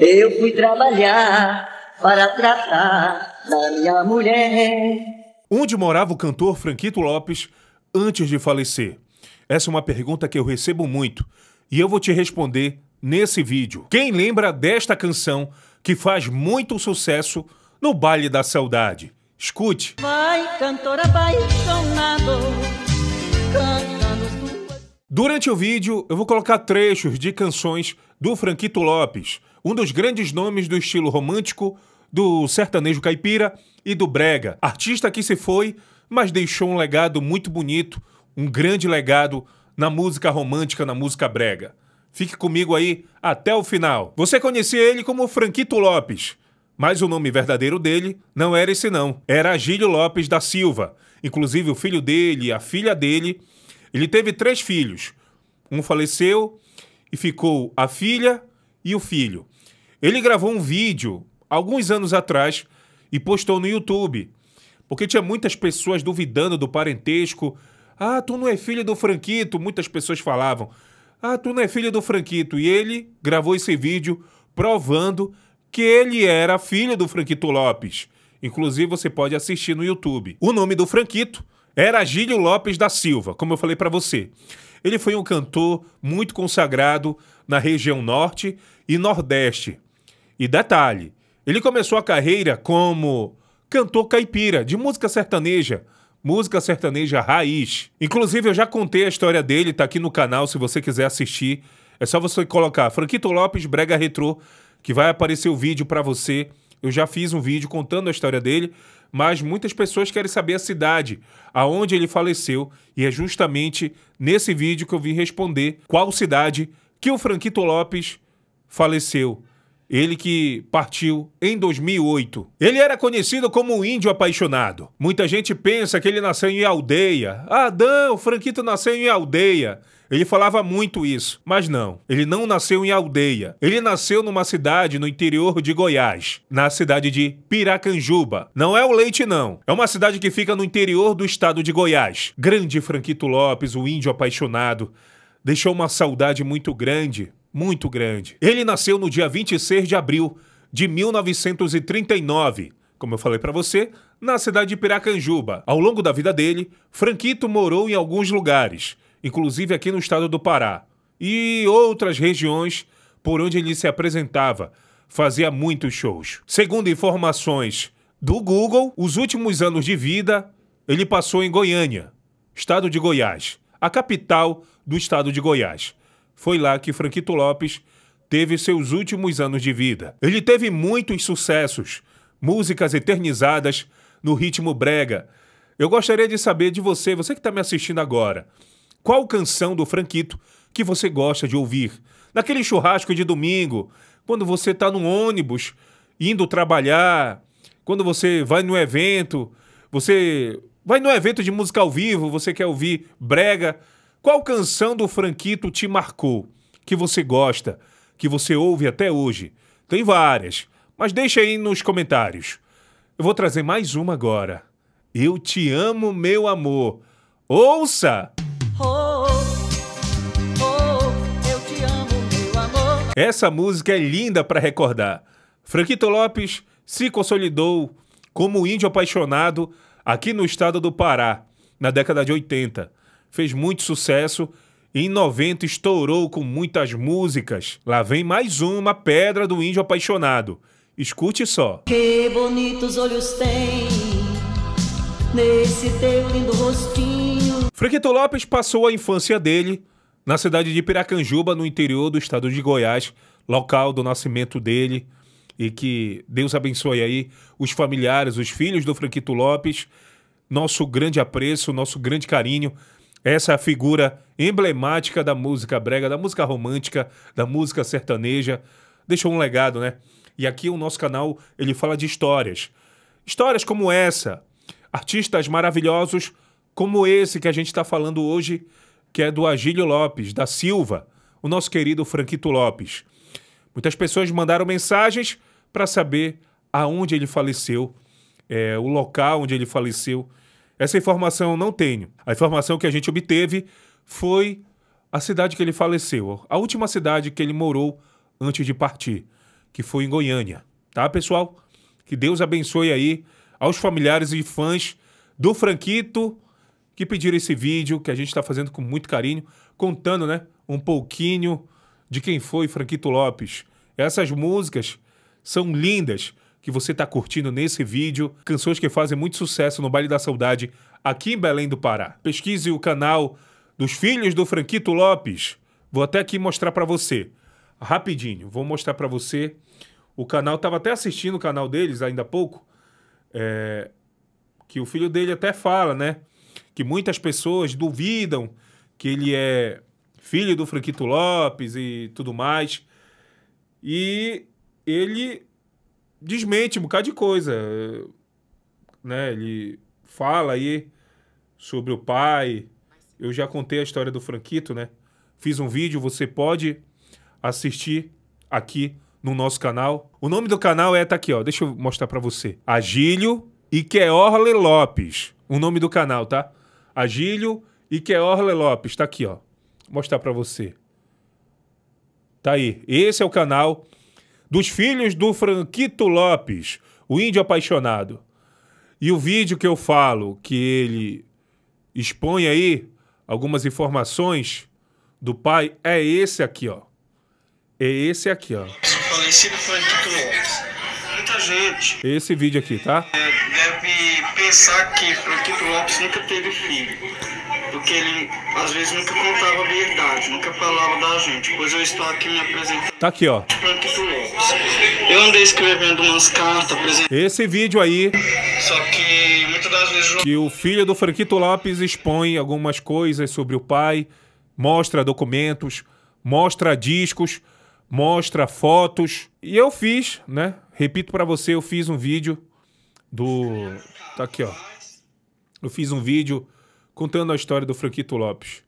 Eu fui trabalhar para tratar da minha mulher. Onde morava o cantor Franquito Lopes antes de falecer? Essa é uma pergunta que eu recebo muito e eu vou te responder nesse vídeo. Quem lembra desta canção que faz muito sucesso no Baile da Saudade? Escute. Vai, cantora apaixonado, cantando Durante o vídeo, eu vou colocar trechos de canções do Franquito Lopes, um dos grandes nomes do estilo romântico, do sertanejo caipira e do brega. Artista que se foi, mas deixou um legado muito bonito, um grande legado na música romântica, na música brega. Fique comigo aí até o final. Você conhecia ele como Franquito Lopes, mas o nome verdadeiro dele não era esse não, era Agílio Lopes da Silva. Inclusive o filho dele, a filha dele, ele teve três filhos. Um faleceu e ficou a filha e o filho. Ele gravou um vídeo alguns anos atrás e postou no YouTube, porque tinha muitas pessoas duvidando do parentesco. Ah, tu não é filho do Franquito, muitas pessoas falavam. Ah, tu não é filho do Franquito. E ele gravou esse vídeo provando que ele era filho do Franquito Lopes. Inclusive, você pode assistir no YouTube. O nome do Franquito era Gílio Lopes da Silva, como eu falei para você. Ele foi um cantor muito consagrado na região norte e nordeste. E detalhe, ele começou a carreira como cantor caipira, de música sertaneja, música sertaneja raiz. Inclusive, eu já contei a história dele, tá aqui no canal, se você quiser assistir. É só você colocar Franquito Lopes Brega Retrô, que vai aparecer o vídeo para você. Eu já fiz um vídeo contando a história dele, mas muitas pessoas querem saber a cidade, aonde ele faleceu, e é justamente nesse vídeo que eu vim responder qual cidade que o Franquito Lopes faleceu. Ele que partiu em 2008. Ele era conhecido como o índio apaixonado. Muita gente pensa que ele nasceu em aldeia. Ah, Adão, o Franquito nasceu em aldeia. Ele falava muito isso, mas não, ele não nasceu em aldeia. Ele nasceu numa cidade no interior de Goiás, na cidade de Piracanjuba. Não é o leite, não. É uma cidade que fica no interior do estado de Goiás. Grande Franquito Lopes, o índio apaixonado, deixou uma saudade muito grande muito grande. Ele nasceu no dia 26 de abril de 1939, como eu falei para você, na cidade de Piracanjuba. Ao longo da vida dele, Franquito morou em alguns lugares, inclusive aqui no estado do Pará, e outras regiões por onde ele se apresentava. Fazia muitos shows. Segundo informações do Google, os últimos anos de vida ele passou em Goiânia, estado de Goiás, a capital do estado de Goiás. Foi lá que Franquito Lopes teve seus últimos anos de vida. Ele teve muitos sucessos, músicas eternizadas no ritmo brega. Eu gostaria de saber de você, você que está me assistindo agora, qual canção do Franquito que você gosta de ouvir? Naquele churrasco de domingo, quando você está no ônibus, indo trabalhar, quando você vai no evento, você vai no evento de música ao vivo, você quer ouvir brega, qual canção do Franquito te marcou? Que você gosta? Que você ouve até hoje? Tem várias, mas deixa aí nos comentários. Eu vou trazer mais uma agora. Eu te amo, meu amor. Ouça! Oh, oh, oh, eu te amo, meu amor. Essa música é linda para recordar. Franquito Lopes se consolidou como índio apaixonado aqui no estado do Pará, na década de 80 fez muito sucesso. Em 90 estourou com muitas músicas. Lá vem mais uma Pedra do Índio Apaixonado. Escute só. Que bonitos olhos tem nesse teu lindo rostinho. Franquito Lopes passou a infância dele na cidade de Piracanjuba, no interior do estado de Goiás, local do nascimento dele. E que Deus abençoe aí os familiares, os filhos do Franquito Lopes. Nosso grande apreço, nosso grande carinho essa é a figura emblemática da música brega, da música romântica, da música sertaneja. Deixou um legado, né? E aqui o nosso canal, ele fala de histórias. Histórias como essa, artistas maravilhosos como esse que a gente está falando hoje, que é do Agílio Lopes, da Silva, o nosso querido Franquito Lopes. Muitas pessoas mandaram mensagens para saber aonde ele faleceu, é, o local onde ele faleceu. Essa informação eu não tenho. A informação que a gente obteve foi a cidade que ele faleceu, a última cidade que ele morou antes de partir, que foi em Goiânia. Tá, pessoal? Que Deus abençoe aí aos familiares e fãs do Franquito que pediram esse vídeo que a gente está fazendo com muito carinho, contando, né, um pouquinho de quem foi Franquito Lopes. Essas músicas são lindas que você está curtindo nesse vídeo, canções que fazem muito sucesso no Baile da Saudade aqui em Belém do Pará. Pesquise o canal dos filhos do Franquito Lopes. Vou até aqui mostrar para você. Rapidinho, vou mostrar para você. O canal, estava até assistindo o canal deles ainda há pouco, é, que o filho dele até fala, né? Que muitas pessoas duvidam que ele é filho do Franquito Lopes e tudo mais. E ele desmente um bocado de coisa. Né? Ele fala aí sobre o pai. Eu já contei a história do Franquito, né? Fiz um vídeo, você pode assistir aqui no nosso canal. O nome do canal é, tá aqui, ó. Deixa eu mostrar para você. Agílio e Queorle Lopes. O nome do canal, tá? Agílio e Queorle Lopes. Tá aqui, ó. Vou mostrar para você. Tá aí. Esse é o canal dos filhos do Franquito Lopes, o índio apaixonado. E o vídeo que eu falo, que ele expõe aí algumas informações do pai, é esse aqui, ó. É esse aqui, ó. Falecido Franquito Lopes. Muita gente. Esse vídeo aqui, tá? É, deve pensar que Franquito Lopes nunca teve filho porque ele às vezes nunca contava a verdade, nunca falava da gente, pois eu estou aqui me apresentando. Tá aqui, ó. Eu andei escrevendo umas cartas, apresentando. Esse vídeo aí. Só que muitas das vezes. Que o filho do Franquito Lopes expõe algumas coisas sobre o pai, mostra documentos, mostra discos, mostra fotos. E eu fiz, né? Repito para você, eu fiz um vídeo do. Tá aqui, ó. Eu fiz um vídeo contando a história do Franquito Lopes,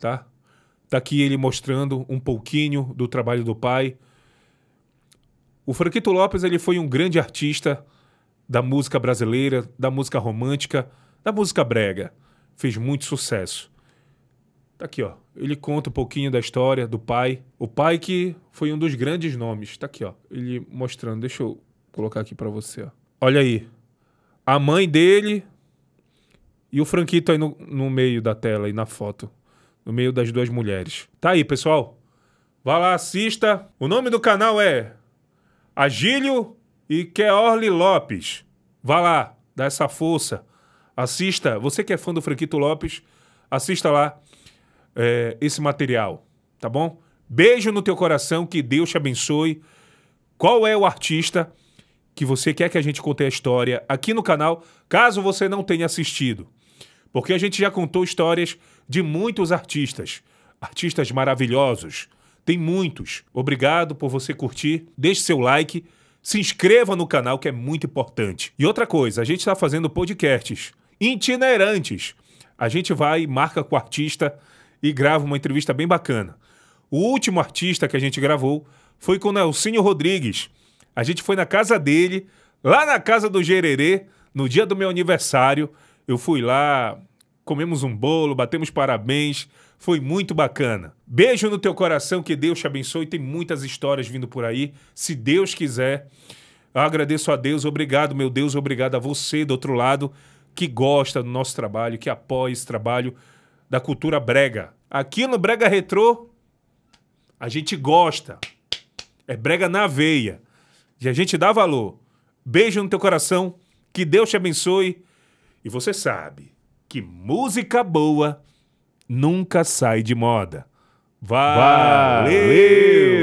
tá? Tá aqui ele mostrando um pouquinho do trabalho do pai. O Franquito Lopes ele foi um grande artista da música brasileira, da música romântica, da música brega. Fez muito sucesso. Tá aqui, ó. Ele conta um pouquinho da história do pai. O pai que foi um dos grandes nomes. Tá aqui, ó. Ele mostrando. Deixa eu colocar aqui para você, ó. Olha aí. A mãe dele e o Franquito aí no, no meio da tela e na foto. No meio das duas mulheres. Tá aí, pessoal. Vá lá, assista. O nome do canal é Agílio e Keorli Lopes. Vá lá, dá essa força. Assista. Você que é fã do Franquito Lopes, assista lá é, esse material, tá bom? Beijo no teu coração, que Deus te abençoe. Qual é o artista que você quer que a gente conte a história aqui no canal, caso você não tenha assistido? Porque a gente já contou histórias de muitos artistas, artistas maravilhosos. Tem muitos. Obrigado por você curtir, deixe seu like, se inscreva no canal que é muito importante. E outra coisa, a gente está fazendo podcasts itinerantes. A gente vai marca com o artista e grava uma entrevista bem bacana. O último artista que a gente gravou foi com o Nelsinho Rodrigues. A gente foi na casa dele, lá na casa do Gererê, no dia do meu aniversário. Eu fui lá, comemos um bolo, batemos parabéns. Foi muito bacana. Beijo no teu coração, que Deus te abençoe. Tem muitas histórias vindo por aí, se Deus quiser. Eu agradeço a Deus, obrigado, meu Deus, obrigado a você do outro lado que gosta do nosso trabalho, que apoia esse trabalho da cultura brega. Aqui no Brega Retrô, a gente gosta. É brega na veia. E a gente dá valor. Beijo no teu coração, que Deus te abençoe. E você sabe que música boa nunca sai de moda. Valeu! Valeu!